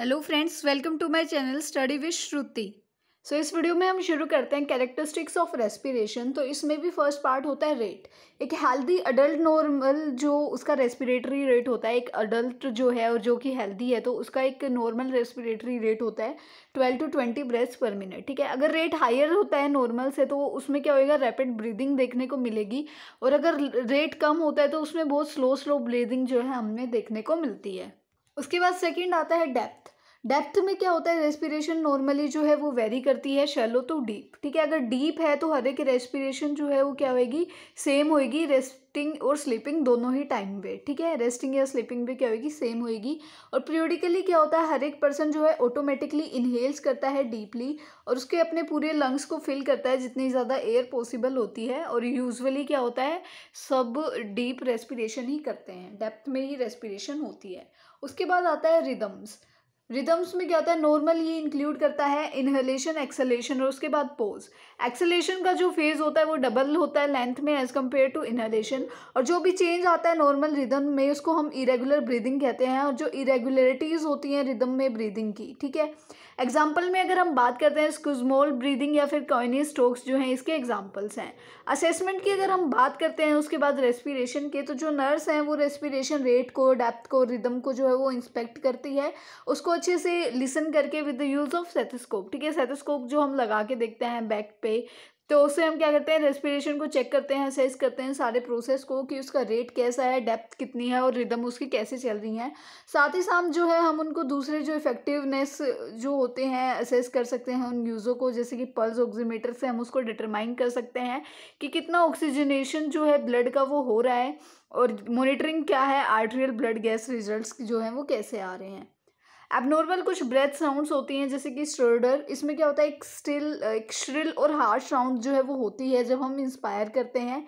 hello friends welcome to my channel study wish Shruti so इस video में हम शुरू करते हैं कैरेक्टरिस्टिक्स ऑफ रेस्पिरेशन तो इसमें भी फर्स्ट पार्ट होता है रेट एक हेल्दी अडल्ट नॉर्मल जो उसका रेस्पिरेटरी रेट होता है एक अडल्ट जो है और जो कि हेल्दी है तो उसका एक नॉर्मल रेस्पिरेटरी रेट होता है ट्वेल्व टू ट्वेंटी ब्रेथ्स पर मिनट ठीक है अगर रेट हायर होता है नॉर्मल से तो उसमें क्या होएगा रैपिड ब्रीदिंग देखने को मिलेगी और अगर रेट कम होता है तो उसमें बहुत स्लो स्लो ब्रीदिंग जो है हमें देखने को मिलती है उसके बाद सेकेंड आता है डेप्थ डेप्थ में क्या होता है रेस्पिरेशन नॉर्मली जो है वो वेरी करती है शेलो तो डीप ठीक है अगर डीप है तो हर एक रेस्पिरेशन जो है वो क्या होएगी सेम होएगी रेस्टिंग और स्लीपिंग दोनों ही टाइम पे ठीक है रेस्टिंग या स्लीपिंग पे क्या होएगी सेम होएगी और पीरियोडिकली क्या होता है हर एक पर्सन जो है ऑटोमेटिकली इनहेल्स करता है डीपली और उसके अपने पूरे लंग्स को फिल करता है जितनी ज़्यादा एयर पॉसिबल होती है और यूजअली क्या होता है सब डीप रेस्पिरेशन ही करते हैं डेप्थ में ही रेस्पिरेशन होती है उसके बाद आता है रिदम्स रिदम्स में क्या होता है नॉर्मल ये इंक्लूड करता है इनहलेशन एक्सेलेशन और उसके बाद पोज एक्सेलेशन का जो फेज़ होता है वो डबल होता है लेंथ में एज़ कम्पेयर टू इनहलेशन और जो भी चेंज आता है नॉर्मल रिदम में उसको हम इरेगुलर ब्रीदिंग कहते हैं और जो इरेगुलरिटीज़ होती हैं रिदम में ब्रीदिंग की ठीक है एग्जाम्पल में अगर हम बात करते हैं स्कुजमोल ब्रीदिंग या फिर कॉइनी स्ट्रोक्स जो हैं इसके एग्जाम्पल्स हैं असेसमेंट की अगर हम बात करते हैं उसके बाद रेस्पिरेशन के तो जो नर्स हैं वो रेस्पिरेशन रेट को डेप्थ को रिदम को जो है वो इंस्पेक्ट करती है उसको अच्छे से लिसन करके with the use of stethoscope ठीक है सेथोस्कोप जो हम लगा के देखते हैं बैक पे तो उससे हम क्या करते हैं रेस्पिरेशन को चेक करते हैं असेस करते हैं सारे प्रोसेस को कि उसका रेट कैसा है डेप्थ कितनी है और रिदम उसकी कैसे चल रही है साथ ही साथ जो है हम उनको दूसरे जो इफेक्टिवनेस जो होते हैं असेस कर सकते हैं उन यूज़ों को जैसे कि पल्स ऑक्सीमीटर से हम उसको डिटरमाइन कर सकते हैं कि कितना ऑक्सीजनेशन जो है ब्लड का वो हो रहा है और मोनिटरिंग क्या है आर्ट्रियल ब्लड गैस रिजल्ट जो हैं वो कैसे आ रहे हैं एबनॉर्मल कुछ ब्रेथ साउंड्स होती हैं जैसे कि स्ट्रोडर इसमें क्या होता है एक स्टिल एक श्रिल और हार्श साउंड जो है वो होती है जब हम इंस्पायर करते हैं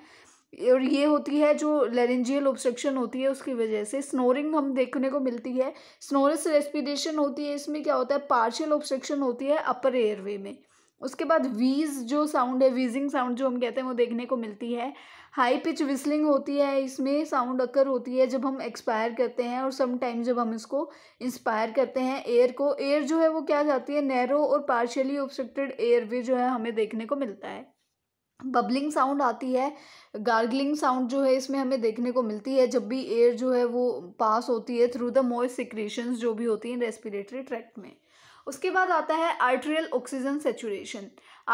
और ये होती है जो लेरेंजियल ऑब्स्ट्रक्शन होती है उसकी वजह से स्नोरिंग हम देखने को मिलती है स्नोरस रेस्पिरेशन होती है इसमें क्या होता है पार्शियल ऑब्स्ट्रक्शन होती है अपर एयरवे में उसके बाद वीज जो साउंड है वीजिंग साउंड जो हम कहते हैं वो देखने को मिलती है हाई पिच विस्लिंग होती है इसमें साउंड अक्कर होती है जब हम एक्सपायर करते हैं और सम टाइम जब हम इसको इंस्पायर करते हैं एयर को एयर जो है वो क्या जाती है नैरो और पार्शियली ऑब्स्ट्रक्टेड वे जो है हमें देखने को मिलता है बबलिंग साउंड आती है गार्गलिंग साउंड जो है इसमें हमें देखने को मिलती है जब भी एयर जो है वो पास होती है थ्रू द मोइ सिक्रेशन जो भी होती हैं रेस्पिरेटरी ट्रैक्ट में उसके बाद आता है arterial oxygen saturation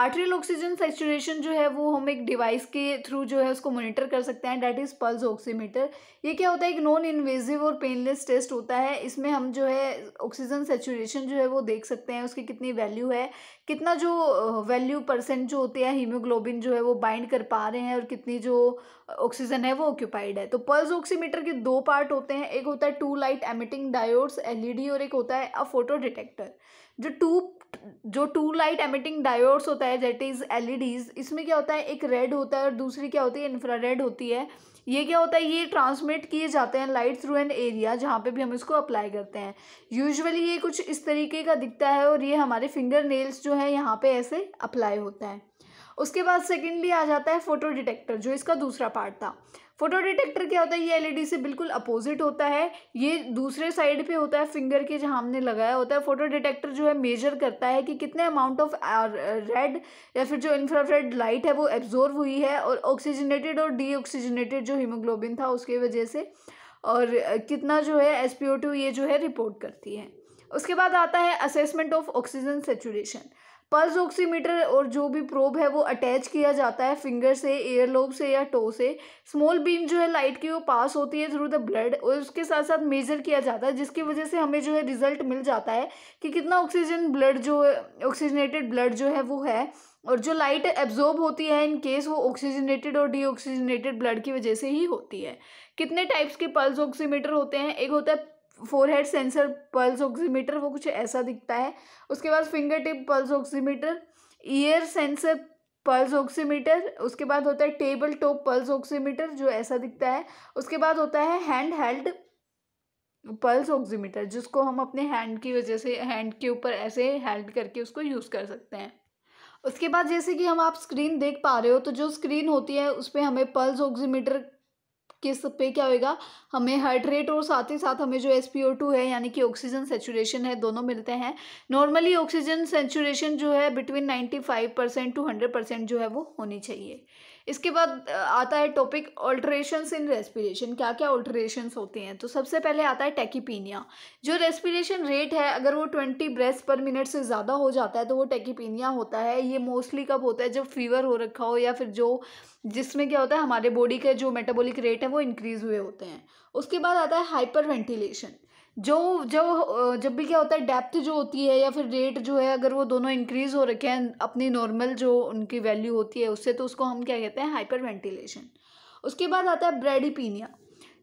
arterial oxygen saturation जो है वो हम एक डिवाइस के थ्रू जो है उसको मॉनिटर कर सकते हैं डैट इज़ पल्स ऑक्सीमीटर ये क्या होता है एक नॉन इन्वेजिव और पेनलेस टेस्ट होता है इसमें हम जो है ऑक्सीजन सेचुरेशन जो है वो देख सकते हैं उसकी कितनी वैल्यू है कितना जो वैल्यू परसेंट जो होते हैं हीमोग्लोबिन जो है वो बाइंड कर पा रहे हैं और कितनी जो ऑक्सीजन है वो ऑक्यूपाइड है तो पल्स ऑक्सीमीटर के दो पार्ट होते हैं एक होता है two light emitting diodes LED और एक होता है अ फोटो डिटेक्टर जो टू जो टू लाइट एमिटिंग डायोड्स होता है दैट इज़ एल इसमें क्या होता है एक रेड होता है और दूसरी क्या होती है इन्फ्रारेड होती है ये क्या होता है ये ट्रांसमिट किए जाते हैं लाइट थ्रू एन एरिया जहाँ पे भी हम इसको अप्लाई करते हैं यूजुअली ये कुछ इस तरीके का दिखता है और ये हमारे फिंगर नेल्स जो है यहाँ पे ऐसे अप्लाई होता है उसके बाद सेकेंडली आ जाता है फोटो डिटेक्टर जो इसका दूसरा पार्ट था फोटो डिटेक्टर क्या होता है ये एलईडी e से बिल्कुल अपोजिट होता है ये दूसरे साइड पे होता है फिंगर के जहाँ हमने लगाया होता है फोटो डिटेक्टर जो है मेजर करता है कि कितने अमाउंट ऑफ रेड या फिर जो इंफ्रारेड लाइट है वो एब्जॉर्व हुई है और ऑक्सीजनेटेड और डीऑक्सीजनेटेड जो हीमोग्लोबिन था उसके वजह से और uh, कितना जो है एस ये जो है रिपोर्ट करती है उसके बाद आता है assessment of oxygen saturation pulse oximeter और जो भी प्रोब है वो अटैच किया जाता है फिंगर से एयर लोब से या टो से स्मॉल बीम जो है लाइट की वो पास होती है थ्रू द ब्लड और उसके साथ साथ मेजर किया जाता है जिसकी वजह से हमें जो है रिजल्ट मिल जाता है कि कितना ऑक्सीजन ब्लड जो ऑक्सीजनेटेड ब्लड जो है वो है और जो लाइट एब्जॉर्ब होती है इन केस वो ऑक्सीजनेटेड और डीऑक्सीजनेटेड ब्लड की वजह से ही होती है कितने टाइप्स के पल्स ऑक्सीमीटर होते हैं एक होता है forehead sensor pulse oximeter वो कुछ ऐसा दिखता है उसके बाद finger tip pulse oximeter ear sensor pulse oximeter उसके बाद होता है टेबल टॉप पल्स ऑक्सीमीटर जो ऐसा दिखता है उसके बाद होता है हैंड हेल्ड पल्स ऑक्सीमीटर जिसको हम अपने हैंड की वजह से हैंड के ऊपर ऐसे हेल्ड करके उसको यूज़ कर सकते हैं उसके बाद जैसे कि हम आप स्क्रीन देख पा रहे हो तो जो स्क्रीन होती है उस पर हमें पल्स ऑक्सीमीटर किस पे क्या होएगा हमें हार्ट रेट और साथ ही साथ हमें जो एस है यानी कि ऑक्सीजन सेचुरेशन है दोनों मिलते हैं नॉर्मली ऑक्सीजन सेचुरेशन जो है between ninety five percent to hundred percent जो है वो होनी चाहिए इसके बाद आता है टॉपिक ऑल्ट्रेशंस इन रेस्पिरेशन क्या क्या ऑल्ट्रेशंस होते हैं तो सबसे पहले आता है टेकीपीनिया जो रेस्पिरेशन रेट है अगर वो ट्वेंटी ब्रेथ पर मिनट से ज़्यादा हो जाता है तो वो टेकीपीनिया होता है ये मोस्टली कब होता है जब फीवर हो रखा हो या फिर जो जिसमें क्या होता है हमारे बॉडी के जो मेटाबॉलिक रेट है वो इंक्रीज़ हुए होते हैं उसके बाद आता है हाइपर वेंटिलेशन जो जो जब भी क्या होता है डेप्थ जो होती है या फिर रेट जो है अगर वो दोनों इंक्रीज़ हो रखे हैं अपनी नॉर्मल जो उनकी वैल्यू होती है उससे तो उसको हम क्या कहते हैं हाइपर वेंटिलेशन उसके बाद आता है ब्रेडिपीनिया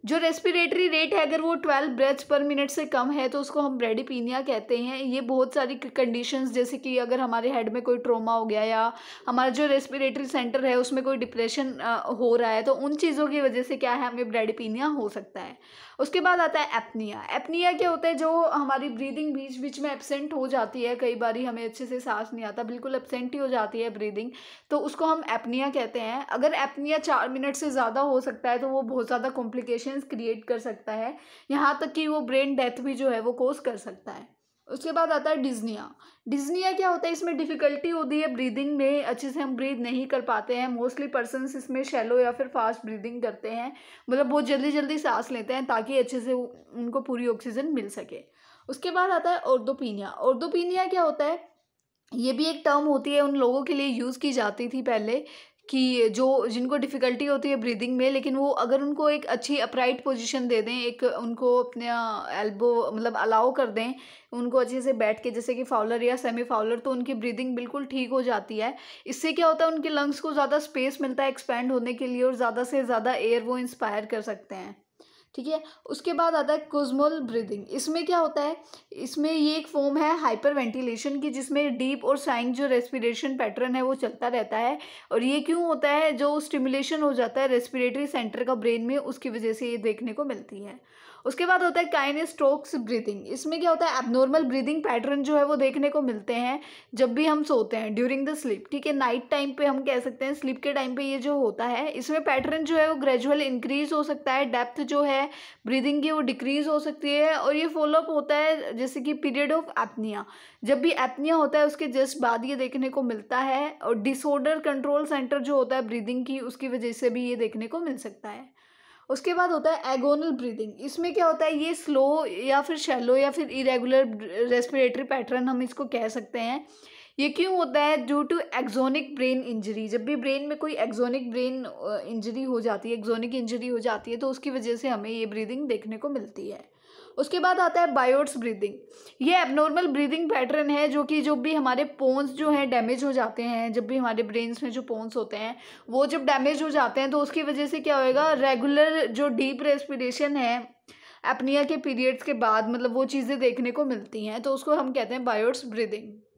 जो रेस्पिरेटरी रेट है अगर वो ट्वेल्व ब्रेथ्स पर मिनट से कम है तो उसको हम ब्रेडिपीनिया कहते हैं ये बहुत सारी कंडीशंस जैसे कि अगर हमारे हेड में कोई ट्रोमा हो गया या हमारा जो रेस्पिरेटरी सेंटर है उसमें कोई डिप्रेशन हो रहा है तो उन चीज़ों की वजह से क्या है हमें ब्रेडिपीनिया हो सकता है उसके बाद आता है एपनिया एपनिया क्या होता है जो हमारी ब्रीदिंग बीच बीच में एबसेंट हो जाती है कई बार हमें अच्छे से सांस नहीं आता बिल्कुल एबसेंट ही हो जाती है ब्रीदिंग तो उसको हम एपनिया कहते हैं अगर एपनिया चार मिनट से ज़्यादा हो सकता है तो वो बहुत ज़्यादा कॉम्प्लिकेशंस क्रिएट कर सकता है यहाँ तक कि वो ब्रेन डेथ भी जो है वो कोस कर सकता है उसके बाद आता है डिजनिया डिजनिया क्या होता है इसमें डिफ़िकल्टी होती है ब्रीदिंग में अच्छे से हम ब्रीद नहीं कर पाते हैं मोस्टली पर्सन इसमें शेलो या फिर फास्ट ब्रीदिंग करते हैं मतलब बहुत जल्दी जल्दी सांस लेते हैं ताकि अच्छे से उनको पूरी ऑक्सीजन मिल सके उसके बाद आता है ओर्दोपीनिया ओर्दोपीनिया क्या होता है ये भी एक टर्म होती है उन लोगों के लिए यूज़ की जाती थी पहले कि जो जिनको डिफ़िकल्टी होती है ब्रीदिंग में लेकिन वो अगर उनको एक अच्छी अपराइट पोजीशन दे दें एक उनको अपने एल्बो मतलब अलाउ कर दें उनको अच्छे से बैठ के जैसे कि फाउलर या सेमी फाउलर तो उनकी ब्रीदिंग बिल्कुल ठीक हो जाती है इससे क्या होता है उनके लंग्स को ज़्यादा स्पेस मिलता है एक्सपैंड होने के लिए और ज़्यादा से ज़्यादा एयर वो इंस्पायर कर सकते हैं ठीक है उसके बाद आता है कुजमल ब्रीदिंग इसमें क्या होता है इसमें ये एक फॉर्म है हाइपर वेंटिलेशन की जिसमें डीप और साइंग जो रेस्पिरेशन पैटर्न है वो चलता रहता है और ये क्यों होता है जो स्टिमुलेशन हो जाता है रेस्पिरेटरी सेंटर का ब्रेन में उसकी वजह से ये देखने को मिलती है उसके बाद होता है काइन स्ट्रोक्स ब्रीथिंग इसमें क्या होता है एबनॉर्मल ब्रीदिंग पैटर्न जो है वो देखने को मिलते हैं जब भी हम सोते हैं ड्यूरिंग द स्लीप ठीक है नाइट टाइम पे हम कह सकते हैं स्लीप के टाइम पे ये जो होता है इसमें पैटर्न जो है वो ग्रेजुअल इंक्रीज हो सकता है डेप्थ जो है ब्रीदिंग की वो डिक्रीज हो सकती है और ये फॉलोअप होता है जैसे कि पीरियड ऑफ एपनिया जब भी एपनिया होता है उसके जस्ट बाद ये देखने को मिलता है और डिसऑर्डर कंट्रोल सेंटर जो होता है ब्रीदिंग की उसकी वजह से भी ये देखने को मिल सकता है उसके बाद होता है एगोनल ब्रीदिंग इसमें क्या होता है ये स्लो या फिर शैलो या फिर इरेगुलर रेस्पिरेटरी पैटर्न हम इसको कह सकते हैं ये क्यों होता है due to axonic brain injury जब भी ब्रेन में कोई एक्जोनिक ब्रेन इंजरी हो जाती है एक्जोनिक इंजरी हो जाती है तो उसकी वजह से हमें ये ब्रीदिंग देखने को मिलती है उसके बाद आता है बायोट्स ब्रीदिंग ये एबनॉर्मल ब्रीदिंग पैटर्न है जो कि जो भी हमारे पोन्स जो हैं डैमेज हो जाते हैं जब भी हमारे ब्रेन्स में जो पोन्स होते हैं वो जब डैमेज हो जाते हैं तो उसकी वजह से क्या होएगा रेगुलर जो डीप रेस्पिरेशन है एपनिया के पीरियड्स के बाद मतलब वो चीज़ें देखने को मिलती हैं तो उसको हम कहते हैं बायोट्स ब्रीदिंग